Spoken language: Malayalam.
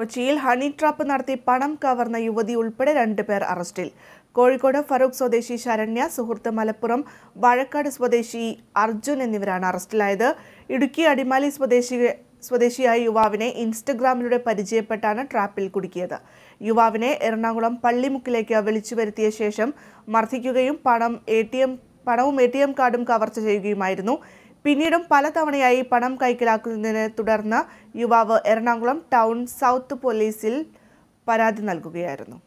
കൊച്ചിയിൽ ഹണി ട്രാപ്പ് നടത്തി പണം കവർന്ന യുവതി ഉൾപ്പെടെ രണ്ടുപേർ അറസ്റ്റിൽ കോഴിക്കോട് ഫറൂഖ് സ്വദേശി ശരണ്യ സുഹൃത്ത് മലപ്പുറം വാഴക്കാട് സ്വദേശി അർജുൻ എന്നിവരാണ് അറസ്റ്റിലായത് ഇടുക്കി അടിമാലി സ്വദേശി സ്വദേശിയായ യുവാവിനെ ഇൻസ്റ്റഗ്രാമിലൂടെ പരിചയപ്പെട്ടാണ് ട്രാപ്പിൽ കുടുക്കിയത് യുവാവിനെ എറണാകുളം പള്ളിമുക്കിലേക്ക് വിളിച്ചു വരുത്തിയ ശേഷം മർദ്ദിക്കുകയും പണം എ ടി എം പണവും എ ടി എം കാർഡും കവർച്ച ചെയ്യുകയുമായിരുന്നു പിന്നീടും പലതവണയായി പണം കൈക്കലാക്കുന്നതിനെ തുടർന്ന് യുവാവ് എറണാകുളം ടൗൺ സൗത്ത് പോലീസിൽ പരാതി നൽകുകയായിരുന്നു